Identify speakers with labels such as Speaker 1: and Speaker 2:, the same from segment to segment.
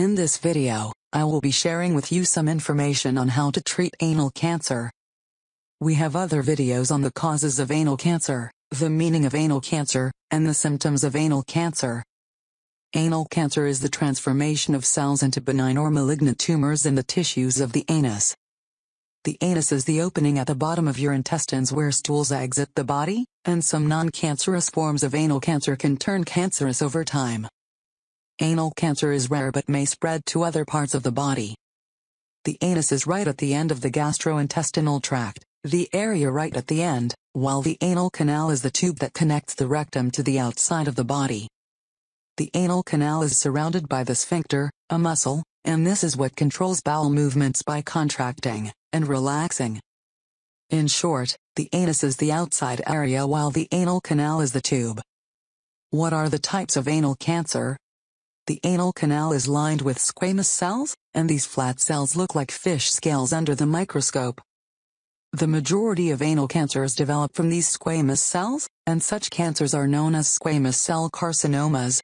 Speaker 1: In this video, I will be sharing with you some information on how to treat anal cancer. We have other videos on the causes of anal cancer, the meaning of anal cancer, and the symptoms of anal cancer. Anal cancer is the transformation of cells into benign or malignant tumors in the tissues of the anus. The anus is the opening at the bottom of your intestines where stools exit the body, and some non-cancerous forms of anal cancer can turn cancerous over time. Anal cancer is rare but may spread to other parts of the body. The anus is right at the end of the gastrointestinal tract, the area right at the end, while the anal canal is the tube that connects the rectum to the outside of the body. The anal canal is surrounded by the sphincter, a muscle, and this is what controls bowel movements by contracting and relaxing. In short, the anus is the outside area while the anal canal is the tube. What are the types of anal cancer? The anal canal is lined with squamous cells, and these flat cells look like fish scales under the microscope. The majority of anal cancers develop from these squamous cells, and such cancers are known as squamous cell carcinomas.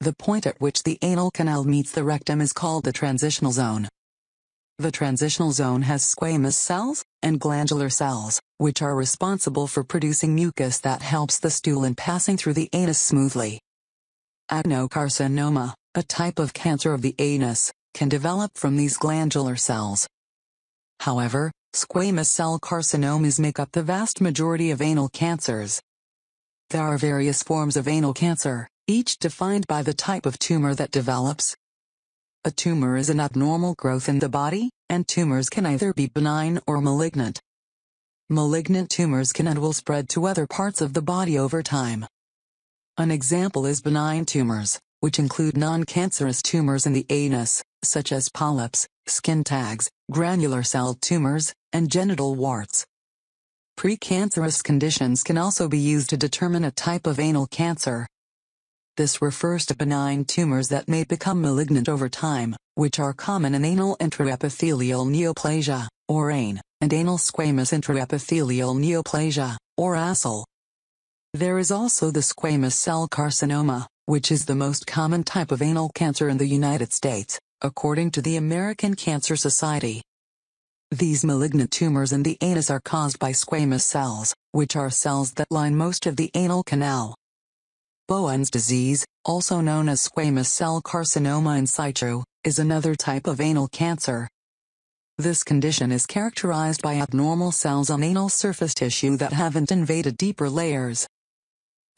Speaker 1: The point at which the anal canal meets the rectum is called the transitional zone. The transitional zone has squamous cells and glandular cells, which are responsible for producing mucus that helps the stool in passing through the anus smoothly. Adenocarcinoma, a type of cancer of the anus, can develop from these glandular cells. However, squamous cell carcinomas make up the vast majority of anal cancers. There are various forms of anal cancer, each defined by the type of tumor that develops. A tumor is an abnormal growth in the body, and tumors can either be benign or malignant. Malignant tumors can and will spread to other parts of the body over time, an example is benign tumors, which include non-cancerous tumors in the anus, such as polyps, skin tags, granular cell tumors, and genital warts. Precancerous conditions can also be used to determine a type of anal cancer. This refers to benign tumors that may become malignant over time, which are common in anal intraepithelial neoplasia, or AIN, and anal squamous intraepithelial neoplasia, or ASL. There is also the squamous cell carcinoma, which is the most common type of anal cancer in the United States, according to the American Cancer Society. These malignant tumors in the anus are caused by squamous cells, which are cells that line most of the anal canal. Bowen's disease, also known as squamous cell carcinoma in situ, is another type of anal cancer. This condition is characterized by abnormal cells on anal surface tissue that haven't invaded deeper layers,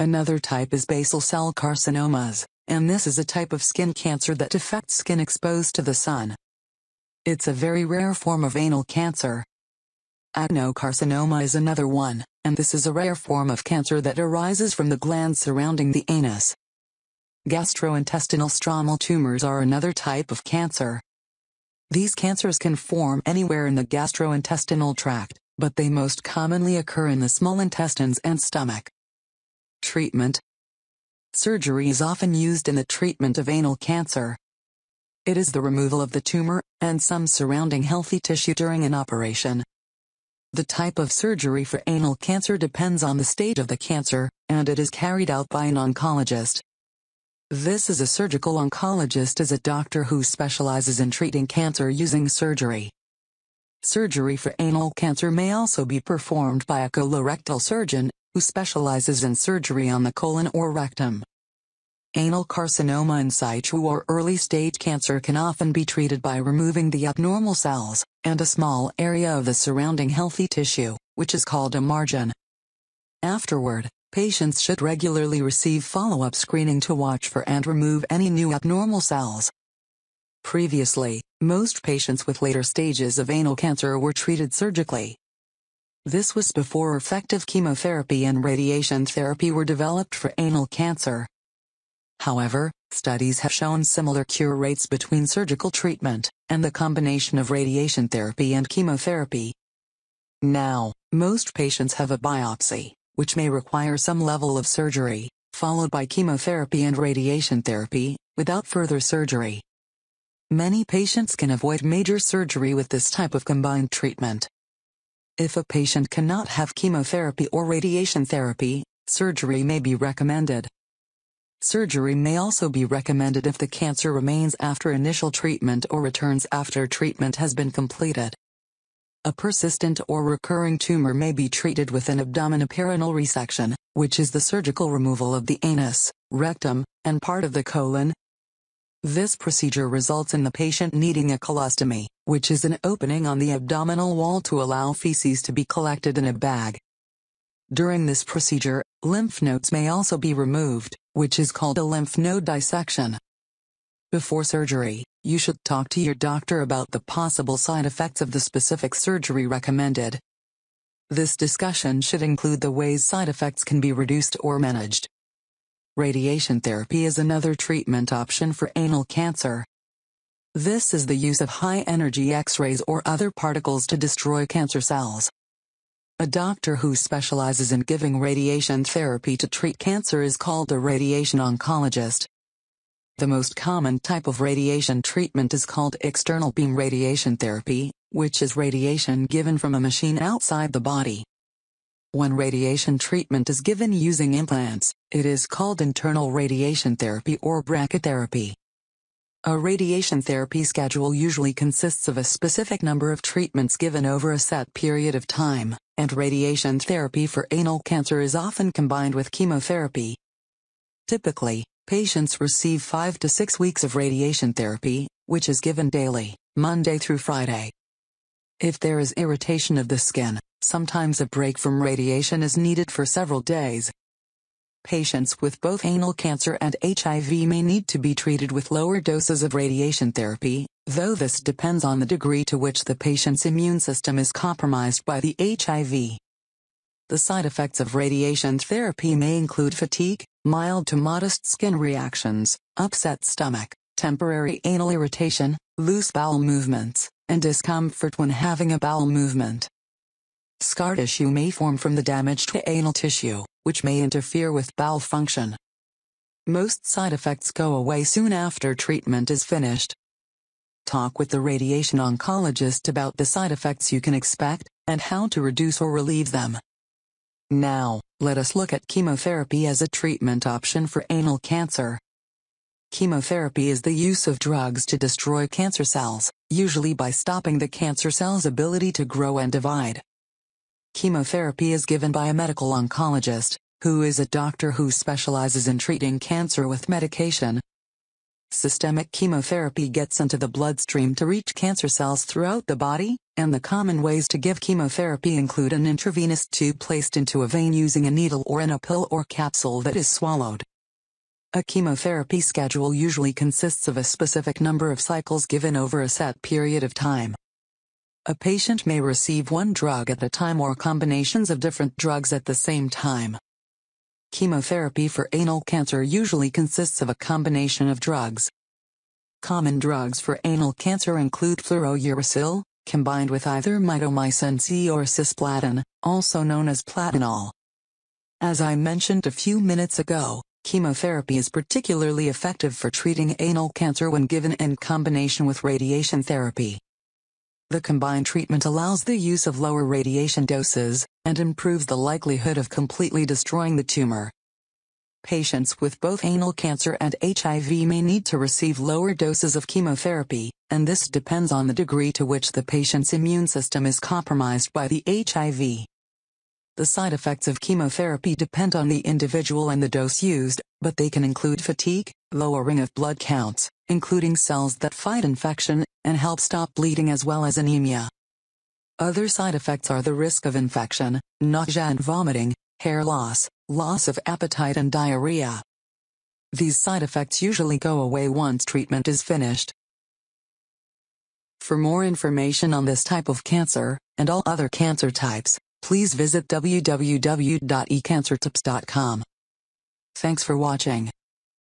Speaker 1: Another type is basal cell carcinomas, and this is a type of skin cancer that affects skin exposed to the sun. It's a very rare form of anal cancer. Adenocarcinoma is another one, and this is a rare form of cancer that arises from the glands surrounding the anus. Gastrointestinal stromal tumors are another type of cancer. These cancers can form anywhere in the gastrointestinal tract, but they most commonly occur in the small intestines and stomach. Treatment Surgery is often used in the treatment of anal cancer. It is the removal of the tumor and some surrounding healthy tissue during an operation. The type of surgery for anal cancer depends on the stage of the cancer, and it is carried out by an oncologist. This is a surgical oncologist is a doctor who specializes in treating cancer using surgery. Surgery for anal cancer may also be performed by a colorectal surgeon who specializes in surgery on the colon or rectum. Anal carcinoma in situ or early stage cancer can often be treated by removing the abnormal cells and a small area of the surrounding healthy tissue, which is called a margin. Afterward, patients should regularly receive follow-up screening to watch for and remove any new abnormal cells, Previously, most patients with later stages of anal cancer were treated surgically. This was before effective chemotherapy and radiation therapy were developed for anal cancer. However, studies have shown similar cure rates between surgical treatment and the combination of radiation therapy and chemotherapy. Now, most patients have a biopsy, which may require some level of surgery, followed by chemotherapy and radiation therapy, without further surgery. Many patients can avoid major surgery with this type of combined treatment. If a patient cannot have chemotherapy or radiation therapy, surgery may be recommended. Surgery may also be recommended if the cancer remains after initial treatment or returns after treatment has been completed. A persistent or recurring tumor may be treated with an abdominoperineal resection, which is the surgical removal of the anus, rectum, and part of the colon, this procedure results in the patient needing a colostomy, which is an opening on the abdominal wall to allow feces to be collected in a bag. During this procedure, lymph nodes may also be removed, which is called a lymph node dissection. Before surgery, you should talk to your doctor about the possible side effects of the specific surgery recommended. This discussion should include the ways side effects can be reduced or managed. Radiation therapy is another treatment option for anal cancer. This is the use of high-energy X-rays or other particles to destroy cancer cells. A doctor who specializes in giving radiation therapy to treat cancer is called a radiation oncologist. The most common type of radiation treatment is called external beam radiation therapy, which is radiation given from a machine outside the body. When radiation treatment is given using implants, it is called internal radiation therapy or brachytherapy. A radiation therapy schedule usually consists of a specific number of treatments given over a set period of time, and radiation therapy for anal cancer is often combined with chemotherapy. Typically, patients receive 5 to 6 weeks of radiation therapy, which is given daily, Monday through Friday. If there is irritation of the skin, Sometimes a break from radiation is needed for several days. Patients with both anal cancer and HIV may need to be treated with lower doses of radiation therapy, though this depends on the degree to which the patient's immune system is compromised by the HIV. The side effects of radiation therapy may include fatigue, mild to modest skin reactions, upset stomach, temporary anal irritation, loose bowel movements, and discomfort when having a bowel movement. Scar tissue may form from the damaged anal tissue, which may interfere with bowel function. Most side effects go away soon after treatment is finished. Talk with the radiation oncologist about the side effects you can expect and how to reduce or relieve them. Now, let us look at chemotherapy as a treatment option for anal cancer. Chemotherapy is the use of drugs to destroy cancer cells, usually by stopping the cancer cell's ability to grow and divide. Chemotherapy is given by a medical oncologist, who is a doctor who specializes in treating cancer with medication. Systemic chemotherapy gets into the bloodstream to reach cancer cells throughout the body, and the common ways to give chemotherapy include an intravenous tube placed into a vein using a needle or in a pill or capsule that is swallowed. A chemotherapy schedule usually consists of a specific number of cycles given over a set period of time. A patient may receive one drug at a time or combinations of different drugs at the same time. Chemotherapy for anal cancer usually consists of a combination of drugs. Common drugs for anal cancer include fluorouracil, combined with either mitomycin C or cisplatin, also known as platinol. As I mentioned a few minutes ago, chemotherapy is particularly effective for treating anal cancer when given in combination with radiation therapy. The combined treatment allows the use of lower radiation doses and improves the likelihood of completely destroying the tumor. Patients with both anal cancer and HIV may need to receive lower doses of chemotherapy, and this depends on the degree to which the patient's immune system is compromised by the HIV. The side effects of chemotherapy depend on the individual and the dose used, but they can include fatigue, lowering of blood counts, including cells that fight infection, and help stop bleeding as well as anemia. Other side effects are the risk of infection, nausea and vomiting, hair loss, loss of appetite and diarrhea. These side effects usually go away once treatment is finished. For more information on this type of cancer, and all other cancer types, please visit www.ecancertips.com. Thanks for watching.